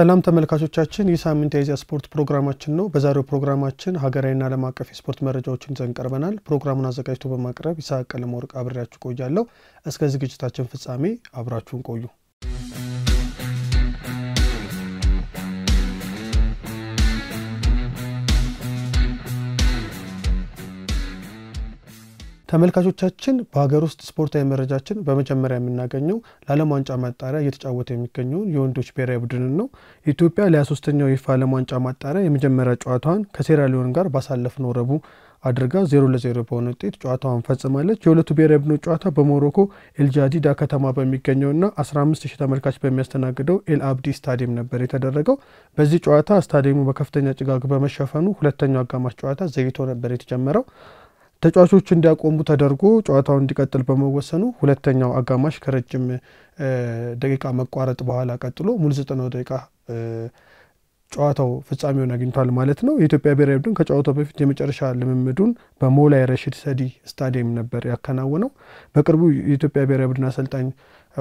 ሰላም ተመልካቾቻችን፣ ይህ ሳምንት የኢዜአ ስፖርት ፕሮግራማችን ነው። በዛሬው ፕሮግራማችን ሀገራዊና ዓለም አቀፍ የስፖርት መረጃዎችን ይዘን ቀርበናል። ፕሮግራሙን አዘጋጅቶ በማቅረብ ይስሐቅ ቀለመወርቅ አብሬያችሁ ቆያለሁ። እስከ ዝግጅታችን ፍጻሜ አብራችሁን ቆዩ። ተመልካቾቻችን በሀገር ውስጥ ስፖርታዊ መረጃችን በመጀመሪያ የምናገኘው ለዓለም ዋንጫ ማጣሪያ እየተጫወተ የሚገኘውን የወንዶች ብሔራዊ ቡድንን ነው። ኢትዮጵያ ለ23ኛው የፊፋ ዓለም ዋንጫ ማጣሪያ የመጀመሪያ ጨዋታዋን ከሴራሊዮን ጋር ባሳለፍነው ረቡዕ አድርጋ ዜሮ ለዜሮ በሆነ ውጤት ጨዋታዋን ፈጽማለች። የሁለቱ ብሔራዊ ቡድኖች ጨዋታ በሞሮኮ ኤልጃዲዳ ከተማ በሚገኘውና ሺህ ተመልካች በሚያስተናግደው ኤል አብዲ ስታዲየም ነበር የተደረገው። በዚህ ጨዋታ ስታዲየሙ በከፍተኛ ጭጋግ በመሸፈኑ ሁለተኛው አጋማሽ ጨዋታ ዘይቶ ነበር የተጀመረው። ተጫዋቾች እንዲያቆሙ ተደርጎ ጨዋታው እንዲቀጥል በመወሰኑ ሁለተኛው አጋማሽ ከረጅም ደቂቃ መቋረጥ በኋላ ቀጥሎ ሙሉ ዘጠናው ደቂቃ ጨዋታው ፍጻሜውን አግኝቷል ማለት ነው። የኢትዮጵያ ብሔራዊ ቡድን ከጨዋታው በፊት የመጨረሻ ልምምዱን በሞላይ ረሽድ ሰዲ ስታዲየም ነበር ያከናወነው። በቅርቡ የኢትዮጵያ ብሔራዊ ቡድን አሰልጣኝ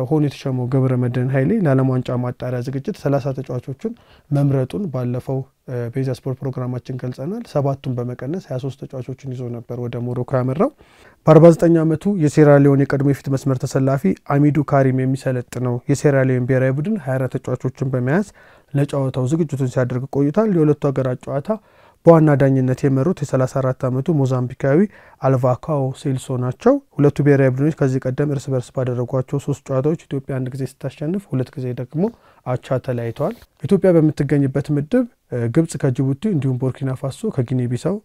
ሆኖ የተሸመው ገብረ መድህን ኃይሌ ለዓለም ዋንጫ ማጣሪያ ዝግጅት ሰላሳ ተጫዋቾቹን መምረጡን ባለፈው በኢዜአ ስፖርት ፕሮግራማችን ገልጸናል። ሰባቱን በመቀነስ 23 ተጫዋቾችን ይዞ ነበር ወደ ሞሮኮ ያመራው። በ49 ዓመቱ የሴራሊዮን የቀድሞ የፊት መስመር ተሰላፊ አሚዱ ካሪም የሚሰለጥነው የሴራሊዮን ብሔራዊ ቡድን 24 ተጫዋቾችን በመያዝ ለጨዋታው ዝግጅቱን ሲያደርግ ቆይቷል። የሁለቱ ሀገራት ጨዋታ በዋና ዳኝነት የመሩት የ34 ዓመቱ ሞዛምቢካዊ አልቫካዎ ሴልሶ ናቸው። ሁለቱ ብሔራዊ ቡድኖች ከዚህ ቀደም እርስ በርስ ባደረጓቸው ሶስት ጨዋታዎች ኢትዮጵያ አንድ ጊዜ ስታሸንፍ፣ ሁለት ጊዜ ደግሞ አቻ ተለያይተዋል። ኢትዮጵያ በምትገኝበት ምድብ ግብጽ ከጅቡቲ እንዲሁም ቦርኪና ፋሶ ከጊኒ ቢሳው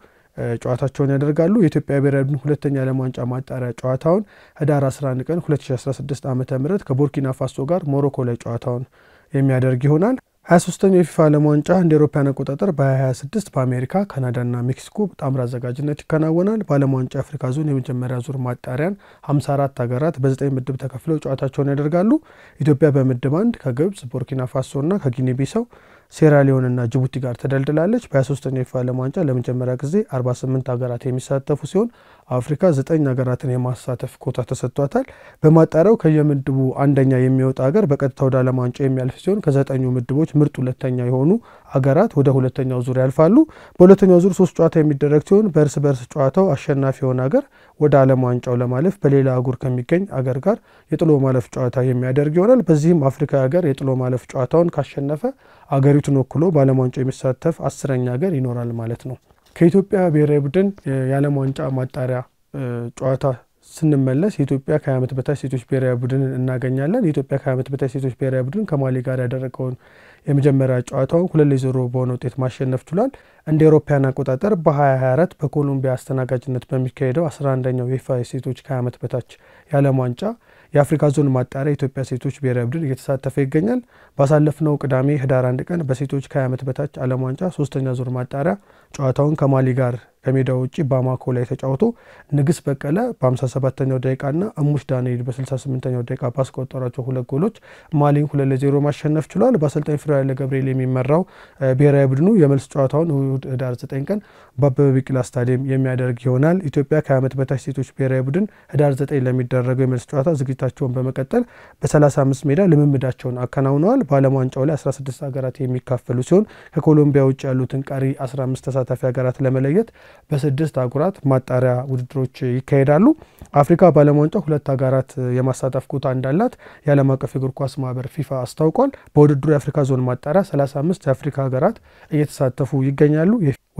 ጨዋታቸውን ያደርጋሉ። የኢትዮጵያ ብሔራዊ ቡድን ሁለተኛ ዓለም ዋንጫ ማጣሪያ ጨዋታውን ህዳር 11 ቀን 2016 ዓ ም ከቦርኪና ፋሶ ጋር ሞሮኮ ላይ ጨዋታውን የሚያደርግ ይሆናል። 23ኛው የፊፋ ዓለም ዋንጫ እንደ ኤሮፓያን አቆጣጠር በ2026 በአሜሪካ ካናዳና ሜክሲኮ በጣምራ አዘጋጅነት ይከናወናል። በዓለም ዋንጫ አፍሪካ ዞን የመጀመሪያ ዙር ማጣሪያን 54 ሀገራት በ9 ምድብ ተከፍለው ጨዋታቸውን ያደርጋሉ። ኢትዮጵያ በምድብ አንድ ከግብጽ ቦርኪና ፋሶ እና ከጊኒ ቢሳው ሴራሊዮንና ጅቡቲ ጋር ተደልድላለች። በ23ኛው የፊፋ ዓለም ዋንጫ ለመጀመሪያ ጊዜ 48 ሀገራት የሚሳተፉ ሲሆን አፍሪካ ዘጠኝ ሀገራትን የማሳተፍ ኮታ ተሰጥቷታል። በማጣሪያው ከየምድቡ አንደኛ የሚወጣ ሀገር በቀጥታ ወደ ዓለም ዋንጫ የሚያልፍ ሲሆን ከዘጠኙ ምድቦች ምርጥ ሁለተኛ የሆኑ ሀገራት ወደ ሁለተኛው ዙር ያልፋሉ። በሁለተኛው ዙር ሶስት ጨዋታ የሚደረግ ሲሆን በእርስ በእርስ ጨዋታው አሸናፊ የሆነ ሀገር ወደ ዓለም ዋንጫው ለማለፍ በሌላ አህጉር ከሚገኝ አገር ጋር የጥሎ ማለፍ ጨዋታ የሚያደርግ ይሆናል። በዚህም አፍሪካ ሀገር የጥሎ ማለፍ ጨዋታውን ካሸነፈ አገሪቱን ወክሎ በዓለም ዋንጫው የሚሳተፍ አስረኛ ሀገር ይኖራል ማለት ነው። ከኢትዮጵያ ብሔራዊ ቡድን የዓለም ዋንጫ ማጣሪያ ጨዋታ ስንመለስ የኢትዮጵያ ከ ዓመት በታች ሴቶች ብሔራዊ ቡድን እናገኛለን። የኢትዮጵያ ከ ዓመት በታች ሴቶች ብሔራዊ ቡድን ከማሊ ጋር ያደረገውን የመጀመሪያ ጨዋታውን ሁለት ለዜሮ በሆነ ውጤት ማሸነፍ ችሏል። እንደ አውሮፓውያን አቆጣጠር በ2024 በኮሎምቢያ አስተናጋጅነት በሚካሄደው 11ኛው የፊፋ ሴቶች ከ ዓመት በታች የዓለም ዋንጫ የአፍሪካ ዞን ማጣሪያ የኢትዮጵያ ሴቶች ብሔራዊ ቡድን እየተሳተፈ ይገኛል። ባሳለፍነው ቅዳሜ ህዳር አንድ ቀን በሴቶች ከ ዓመት በታች ዓለም ዋንጫ ሶስተኛ ዙር ማጣሪያ ጨዋታውን ከማሊ ጋር ከሜዳ ውጭ ባማኮ ላይ ተጫውቶ ንግስ በቀለ በ57ኛው ደቂቃና እሙሽ ዳንኤል በ68ኛው ደቂቃ ባስቆጠሯቸው ሁለት ጎሎች ማሊን ሁለት ለዜሮ ማሸነፍ ችሏል። በአሰልጣኝ ፍሬያለ ገብርኤል የሚመራው ብሔራዊ ቡድኑ የመልስ ጨዋታውን እሁድ ህዳር 9 ቀን በአበበ ቢቂላ ስታዲየም የሚያደርግ ይሆናል። ኢትዮጵያ ከዓመት በታች ሴቶች ብሔራዊ ቡድን ህዳር 9 ለሚደረገው የመልስ ጨዋታ ዝግጅታቸውን በመቀጠል በ35 ሜዳ ልምምዳቸውን አከናውነዋል። በዓለም ዋንጫው ላይ 16 ሀገራት የሚካፈሉ ሲሆን ከኮሎምቢያ ውጭ ያሉትን ቀሪ 15 ተሳታፊ ሀገራት ለመለየት በስድስት አህጉራት ማጣሪያ ውድድሮች ይካሄዳሉ። አፍሪካ በዓለም ሁለት ሀገራት የማሳተፍ ኮታ እንዳላት የዓለም አቀፍ የእግር ኳስ ማህበር ፊፋ አስታውቋል። በውድድሩ የአፍሪካ ዞን ማጣሪያ 35 የአፍሪካ ሀገራት እየተሳተፉ ይገኛሉ።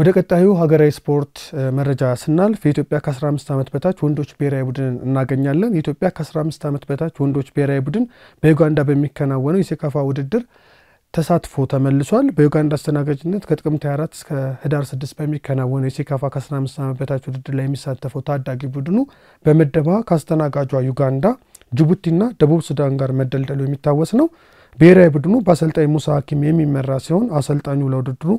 ወደ ቀጣዩ ሀገራዊ ስፖርት መረጃ ስናልፍ የኢትዮጵያ ከ15 ዓመት በታች ወንዶች ብሔራዊ ቡድን እናገኛለን። የኢትዮጵያ ከ15 ዓመት በታች ወንዶች ብሔራዊ ቡድን በዩጋንዳ በሚከናወነው የሴካፋ ውድድር ተሳትፎ ተመልሷል። በዩጋንዳ አስተናጋጅነት ከጥቅምት 24 እስከ ህዳር 6 በሚከናወነው የሴካፋ ከ15 ዓመት በታች ውድድር ላይ የሚሳተፈው ታዳጊ ቡድኑ በመደባ ከአስተናጋጇ ዩጋንዳ፣ ጅቡቲና ደቡብ ሱዳን ጋር መደልደሉ የሚታወስ ነው። ብሔራዊ ቡድኑ በአሰልጣኝ ሙሳ ሀኪም የሚመራ ሲሆን አሰልጣኙ ለውድድሩ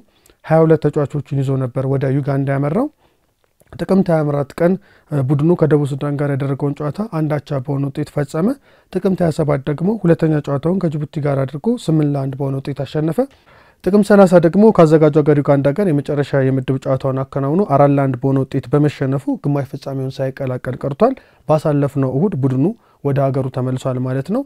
22 ተጫዋቾችን ይዞ ነበር ወደ ዩጋንዳ ያመራው። ጥቅምት 24 ቀን ቡድኑ ከደቡብ ሱዳን ጋር ያደረገውን ጨዋታ አንዳቻ በሆነ ውጤት ፈጸመ። ጥቅምት 27 ደግሞ ሁለተኛ ጨዋታውን ከጅቡቲ ጋር አድርጎ 8 ለአንድ በሆነ ውጤት አሸነፈ። ጥቅምት 30 ደግሞ ከአዘጋጁ ሀገር ዩጋንዳ ጋር የመጨረሻ የምድብ ጨዋታውን አከናውኖ አራት ለአንድ በሆነ ውጤት በመሸነፉ ግማሽ ፍጻሜውን ሳይቀላቀል ቀርቷል። ባሳለፍነው እሁድ ቡድኑ ወደ ሀገሩ ተመልሷል ማለት ነው።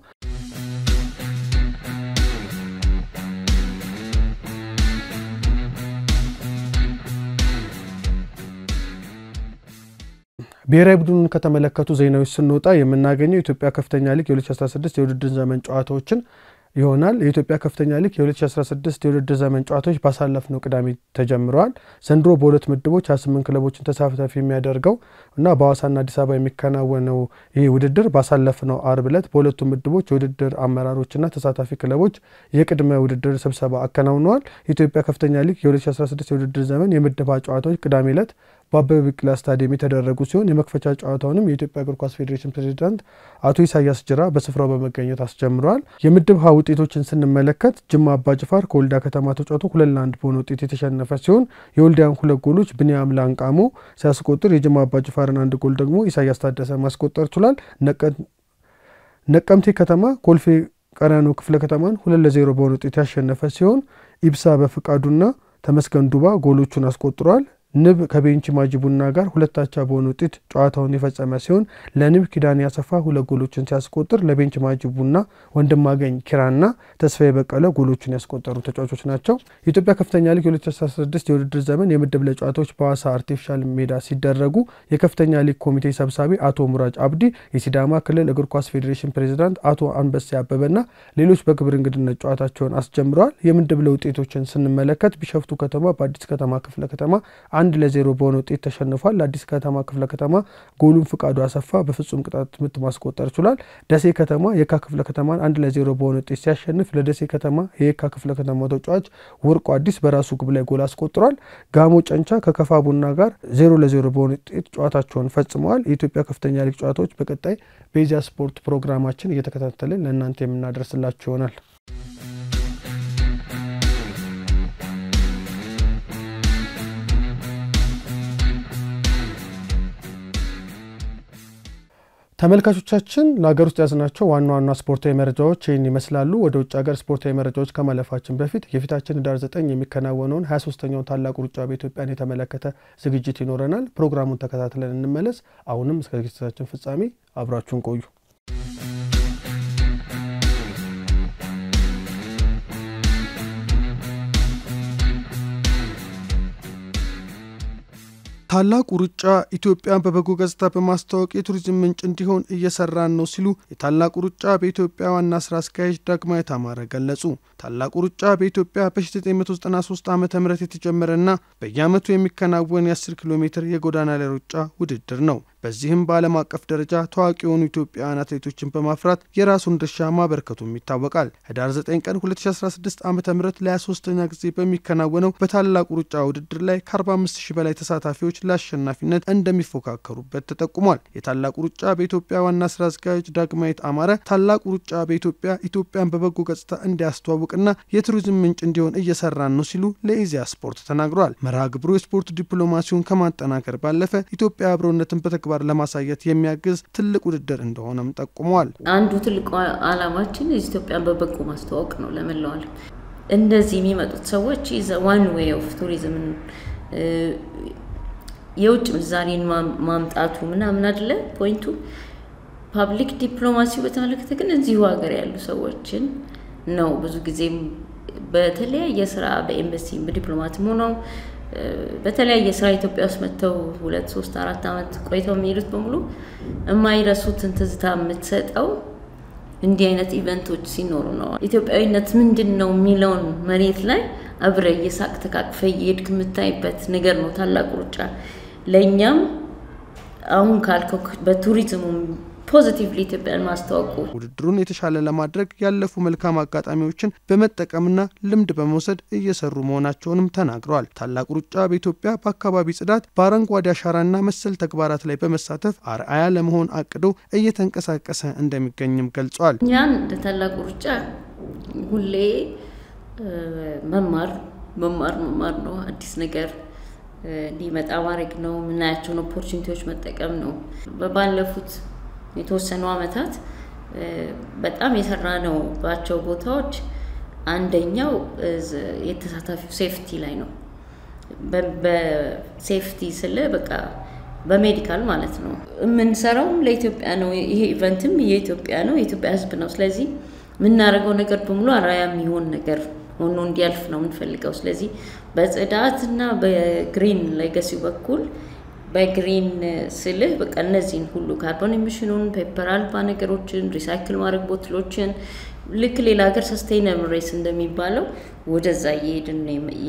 ብሔራዊ ቡድኑን ከተመለከቱ ዜናዎች ስንወጣ የምናገኘው የኢትዮጵያ ከፍተኛ ሊግ የ2016 የውድድር ዘመን ጨዋታዎችን ይሆናል። የኢትዮጵያ ከፍተኛ ሊግ የ2016 የውድድር ዘመን ጨዋታዎች ባሳለፍነው ቅዳሜ ተጀምረዋል። ዘንድሮ በሁለት ምድቦች 28 ክለቦችን ተሳታፊ የሚያደርገው እና በሐዋሳና አዲስ አበባ የሚከናወነው ይህ ውድድር ባሳለፍነው አርብ ዕለት በሁለቱ ምድቦች የውድድር አመራሮችና ተሳታፊ ክለቦች የቅድመ ውድድር ስብሰባ አከናውነዋል። የኢትዮጵያ ከፍተኛ ሊግ የ2016 የውድድር ዘመን የምድባ ጨዋታዎች ቅዳሜ ዕለት በአበበ ቢቂላ ስታዲየም የተደረጉ ሲሆን የመክፈቻ ጨዋታውንም የኢትዮጵያ እግር ኳስ ፌዴሬሽን ፕሬዚዳንት አቶ ኢሳያስ ጅራ በስፍራው በመገኘት አስጀምረዋል። የምድብ ሀ ውጤቶችን ስንመለከት ጅማ አባ ከወልዳ ከተማ ተጫውቶ ሁለት ለአንድ በሆነ ውጤት የተሸነፈ ሲሆን የወልዳያን ሁለት ጎሎች ብንያም ላንቃሞ ሲያስቆጥር የጅማ አባ አንድ ጎል ደግሞ ኢሳያስ ታደሰ ማስቆጠር ችሏል። ነቀምቴ ከተማ ኮልፌ ቀራኒዮ ክፍለ ከተማን ሁለት ለዜሮ በሆነ ውጤት ያሸነፈ ሲሆን ኢብሳ በፍቃዱና ተመስገን ዱባ ጎሎቹን አስቆጥሯል። ንብ ከቤንች ማጂ ቡና ጋር ሁለታቻ በሆነ ውጤት ጨዋታውን የፈጸመ ሲሆን ለንብ ኪዳን ያሰፋ ሁለት ጎሎችን ሲያስቆጥር ለቤንች ማጂ ቡና ወንድማገኝ ኪራና ተስፋ የበቀለ ጎሎችን ያስቆጠሩ ተጫዋቾች ናቸው። የኢትዮጵያ ከፍተኛ ሊግ 2016 የውድድር ዘመን የምድብ ላይ ጨዋታዎች በሐዋሳ አርቲፊሻል ሜዳ ሲደረጉ የከፍተኛ ሊግ ኮሚቴ ሰብሳቢ አቶ ሙራጅ አብዲ፣ የሲዳማ ክልል እግር ኳስ ፌዴሬሽን ፕሬዚዳንት አቶ አንበሴ አበበና ሌሎች በክብር እንግድነት ጨዋታቸውን አስጀምረዋል። የምድብ ላይ ውጤቶችን ስንመለከት ቢሸፍቱ ከተማ በአዲስ ከተማ ክፍለ ከተማ አንድ ለዜሮ በሆነ ውጤት ተሸንፏል። አዲስ ከተማ ክፍለ ከተማ ጎሉን ፍቃዱ አሰፋ በፍጹም ቅጣት ምት ማስቆጠር ችሏል። ደሴ ከተማ የካ ክፍለ ከተማን አንድ ለዜሮ በሆነ ውጤት ሲያሸንፍ ለደሴ ከተማ የካ ክፍለ ከተማ ተጫዋች ወርቁ አዲስ በራሱ ግብ ላይ ጎል አስቆጥሯል። ጋሞ ጨንቻ ከከፋ ቡና ጋር ዜሮ ለዜሮ በሆነ ውጤት ጨዋታቸውን ፈጽመዋል። የኢትዮጵያ ከፍተኛ ሊግ ጨዋታዎች በቀጣይ በኢዜአ ስፖርት ፕሮግራማችን እየተከታተልን ለእናንተ የምናደርስላችሁ ይሆናል። ተመልካቾቻችን ለሀገር ውስጥ ያዝናቸው ዋና ዋና ስፖርታዊ መረጃዎች ይህን ይመስላሉ። ወደ ውጭ ሀገር ስፖርታዊ መረጃዎች ከማለፋችን በፊት የፊታችን ህዳር 9 የሚከናወነውን 23 ሶስተኛውን ታላቁ ሩጫ በኢትዮጵያን የተመለከተ ዝግጅት ይኖረናል። ፕሮግራሙን ተከታትለን እንመለስ። አሁንም እስከ ዝግጅታችን ፍጻሜ አብራችሁን ቆዩ። ታላቁ ሩጫ ኢትዮጵያን በበጎ ገጽታ በማስተዋወቅ የቱሪዝም ምንጭ እንዲሆን እየሰራን ነው ሲሉ የታላቁ ሩጫ በኢትዮጵያ ዋና ስራ አስኪያጅ ዳግማዊ ታማረ ገለጹ። ታላቁ ሩጫ በኢትዮጵያ በ1993 ዓ ም የተጀመረና በየዓመቱ የሚከናወን የ10 ኪሎ ሜትር የጎዳና ላይ ሩጫ ውድድር ነው። በዚህም በዓለም አቀፍ ደረጃ ታዋቂ የሆኑ ኢትዮጵያውያን አትሌቶችን በማፍራት የራሱን ድርሻ ማበርከቱም ይታወቃል። ህዳር 9 ቀን 2016 ዓ ም ለ23ኛ ጊዜ በሚከናወነው በታላቁ ሩጫ ውድድር ላይ ከ45000 በላይ ተሳታፊዎች ለአሸናፊነት እንደሚፎካከሩበት ተጠቁሟል። የታላቁ ሩጫ በኢትዮጵያ ዋና ስራ አስኪያጅ ዳግማዊት አማረ ታላቁ ሩጫ በኢትዮጵያ ኢትዮጵያን በበጎ ገጽታ እንዲያስተዋውቅና የቱሪዝም ምንጭ እንዲሆን እየሰራን ነው ሲሉ ለኢዜአ ስፖርት ተናግረዋል። መርሃ ግብሩ የስፖርት ዲፕሎማሲውን ከማጠናከር ባለፈ ኢትዮጵያ አብሮነትን በተግባ ተግባር ለማሳየት የሚያግዝ ትልቅ ውድድር እንደሆነም ጠቁመዋል። አንዱ ትልቁ አላማችን ኢትዮጵያን በበጎ ማስተዋወቅ ነው ለመላው ዓለም። እንደዚህ የሚመጡት ሰዎች ዋን ዌይ ኦፍ ቱሪዝም የውጭ ምንዛሬን ማምጣቱ ምናምን አይደለ ፖይንቱ። ፓብሊክ ዲፕሎማሲው በተመለከተ ግን እዚሁ ሀገር ያሉ ሰዎችን ነው ብዙ ጊዜም በተለያየ ስራ በኤምበሲም በዲፕሎማትም ሆነው በተለያየ ስራ ኢትዮጵያ ውስጥ መጥተው ሁለት ሶስት አራት ዓመት ቆይተው የሚሄዱት በሙሉ የማይረሱትን ትዝታ የምትሰጠው እንዲህ አይነት ኢቨንቶች ሲኖሩ ነው። ኢትዮጵያዊነት ምንድን ነው የሚለውን መሬት ላይ አብረ እየሳቅ ተቃቅፈ እየሄድክ የምታይበት ነገር ነው ታላቁ ሩጫ። ለእኛም አሁን ካልከው በቱሪዝሙ ፖዚቲቭሊ ኢትዮጵያን ማስተዋወቁ ውድድሩን የተሻለ ለማድረግ ያለፉ መልካም አጋጣሚዎችን በመጠቀምና ልምድ በመውሰድ እየሰሩ መሆናቸውንም ተናግረዋል። ታላቁ ሩጫ በኢትዮጵያ በአካባቢ ጽዳት፣ በአረንጓዴ አሻራና መሰል ተግባራት ላይ በመሳተፍ አርአያ ለመሆን አቅዶ እየተንቀሳቀሰ እንደሚገኝም ገልጿል። እኛን እንደ ታላቁ ሩጫ ሁሌ መማር መማር መማር ነው። አዲስ ነገር እንዲመጣ ማድረግ ነው። የምናያቸውን ኦፖርቹኒቲዎች መጠቀም ነው። በባለፉት የተወሰኑ አመታት በጣም የሰራ ነው ባቸው ቦታዎች አንደኛው የተሳታፊው ሴፍቲ ላይ ነው። በሴፍቲ ስለ በቃ በሜዲካል ማለት ነው። የምንሰራውም ለኢትዮጵያ ነው። ይሄ ኢቨንትም የኢትዮጵያ ነው፣ የኢትዮጵያ ሕዝብ ነው። ስለዚህ የምናደርገው ነገር በሙሉ አራያ የሚሆን ነገር ሆኖ እንዲያልፍ ነው የምንፈልገው። ስለዚህ በጽዳትና በግሪን ሌጋሲ በኩል በግሪን ስልህ በቃ እነዚህን ሁሉ ካርቦን ኤሚሽኑን፣ ፔፐር አልባ ነገሮችን፣ ሪሳይክል ማድረግ ቦትሎችን ልክ ሌላ ሀገር ሰስቴይነብል ሬስ እንደሚባለው ወደዛ እየሄድን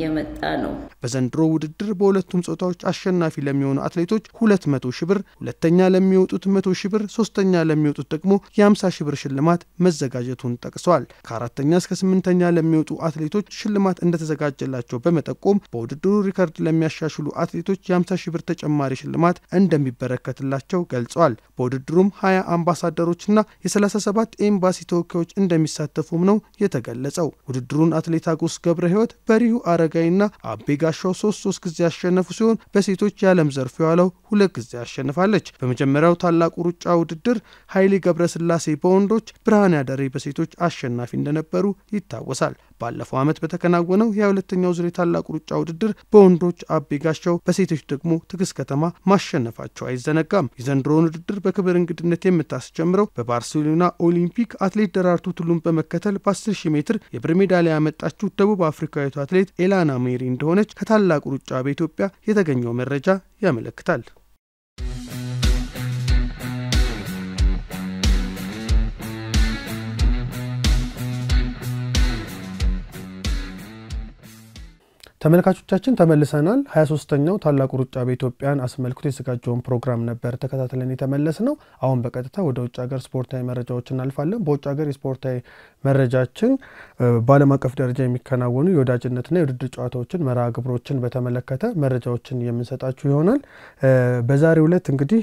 የመጣ ነው። በዘንድሮ ውድድር በሁለቱም ጾታዎች አሸናፊ ለሚሆኑ አትሌቶች ሁለት መቶ ሺ ብር፣ ሁለተኛ ለሚወጡት መቶ ሺ ብር፣ ሶስተኛ ለሚወጡት ደግሞ የሀምሳ ሺ ብር ሽልማት መዘጋጀቱን ጠቅሰዋል። ከአራተኛ እስከ ስምንተኛ ለሚወጡ አትሌቶች ሽልማት እንደተዘጋጀላቸው በመጠቆም በውድድሩ ሪከርድ ለሚያሻሽሉ አትሌቶች የሀምሳ ሺ ብር ተጨማሪ ሽልማት እንደሚበረከትላቸው ገልጸዋል። በውድድሩም ሀያ አምባሳደሮችና የሰላሳ ሰባት ኤምባሲ ተወካዮች እንደሚሳተፉም ነው የተገለጸው። ውድድሩን አትሌት አጎ ንጉስ ገብረ ህይወት፣ በሪሁ አረጋይና አቤ ጋሻው ሶስት ሶስት ጊዜ ያሸነፉ ሲሆን በሴቶች የዓለም ዘርፍ የዋለው ሁለት ጊዜ አሸንፋለች። በመጀመሪያው ታላቁ ሩጫ ውድድር ኃይሌ ገብረስላሴ በወንዶች ብርሃን ያደሬ በሴቶች አሸናፊ እንደነበሩ ይታወሳል። ባለፈው ዓመት በተከናወነው የሁለተኛው ዙር የታላቁ ሩጫ ውድድር በወንዶች አቤ ጋሻው፣ በሴቶች ደግሞ ትግስት ከተማ ማሸነፋቸው አይዘነጋም። የዘንድሮውን ውድድር በክብር እንግድነት የምታስጀምረው በባርሴሎና ኦሊምፒክ አትሌት ደራርቱ ቱሉን በመከተል በ10 ሺህ ሜትር የብር ሜዳሊያ ያመጣችው ደቡብ አፍሪካዊቱ አትሌት ኤላና ሜሪ እንደሆነች ከታላቁ ሩጫ በኢትዮጵያ የተገኘው መረጃ ያመለክታል። ተመልካቾቻችን ተመልሰናል። 23ኛው ታላቁ ሩጫ በኢትዮጵያን አስመልክቶ የተዘጋጀውን ፕሮግራም ነበር ተከታትለን የተመለስ ነው። አሁን በቀጥታ ወደ ውጭ ሀገር ስፖርታዊ መረጃዎች እናልፋለን። በውጭ ሀገር የስፖርታዊ መረጃችን በዓለም አቀፍ ደረጃ የሚከናወኑ የወዳጅነትና የውድድር ጨዋታዎችን መርሃ ግብሮችን በተመለከተ መረጃዎችን የምንሰጣችሁ ይሆናል። በዛሬው ዕለት እንግዲህ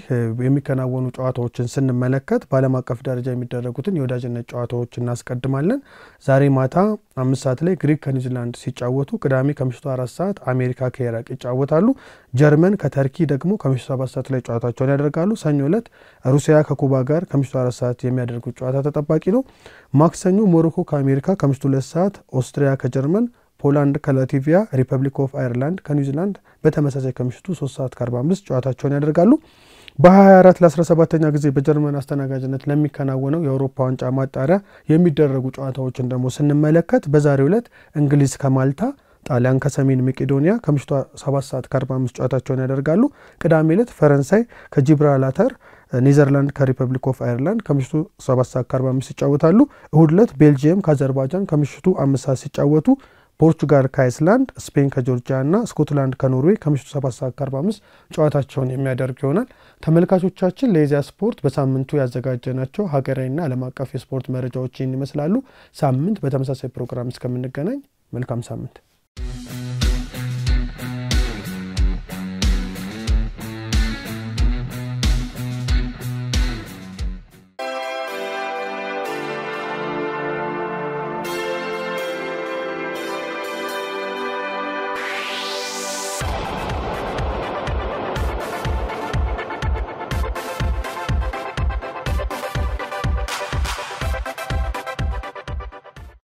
የሚከናወኑ ጨዋታዎችን ስንመለከት በዓለም አቀፍ ደረጃ የሚደረጉትን የወዳጅነት ጨዋታዎች እናስቀድማለን። ዛሬ ማታ አምስት ሰዓት ላይ ግሪክ ከኒውዚላንድ ሲጫወቱ፣ ቅዳሜ ከምሽቱ አራት ሰዓት አሜሪካ ከኢራቅ ይጫወታሉ። ጀርመን ከተርኪ ደግሞ ከምሽቱ ሰባት ሰዓት ላይ ጨዋታቸውን ያደርጋሉ። ሰኞ ዕለት ሩሲያ ከኩባ ጋር ከምሽቱ አራት ሰዓት የሚያደርጉት ጨዋታ ተጠባቂ ነው። ማክሰኞ ሞሮኮ ከአሜሪካ ከምሽቱ ሁለት ሰዓት፣ ኦስትሪያ ከጀርመን ፖላንድ ከላቲቪያ፣ ሪፐብሊክ ኦፍ አይርላንድ ከኒውዚላንድ በተመሳሳይ ከምሽቱ 3 ሰዓት ከአርባ አምስት ጨዋታቸውን ያደርጋሉ። በ24 ለ17ኛ ጊዜ በጀርመን አስተናጋጅነት ለሚከናወነው የአውሮፓ ዋንጫ ማጣሪያ የሚደረጉ ጨዋታዎችን ደግሞ ስንመለከት በዛሬው ዕለት እንግሊዝ ከማልታ፣ ጣሊያን ከሰሜን መቄዶኒያ ከምሽቱ 7 ሰዓት ከ45 ጨዋታቸውን ያደርጋሉ። ቅዳሜ ዕለት ፈረንሳይ ከጂብራላተር፣ ኔዘርላንድ ከሪፐብሊክ ኦፍ አይርላንድ ከምሽቱ 7 ሰዓት ከ45 ይጫወታሉ። እሁድ ዕለት ቤልጅየም ከአዘርባጃን ከምሽቱ 5 ሰዓት ሲጫወቱ ፖርቱጋል ከአይስላንድ፣ ስፔን ከጆርጂያ እና ስኮትላንድ ከኖርዌይ ከምሽቱ 7 ሰዓት ጨዋታቸውን የሚያደርግ ይሆናል። ተመልካቾቻችን ለኢዜአ ስፖርት በሳምንቱ ያዘጋጀናቸው ሀገራዊና ዓለም አቀፍ የስፖርት መረጃዎች ይመስላሉ። ሳምንት በተመሳሳይ ፕሮግራም እስከምንገናኝ መልካም ሳምንት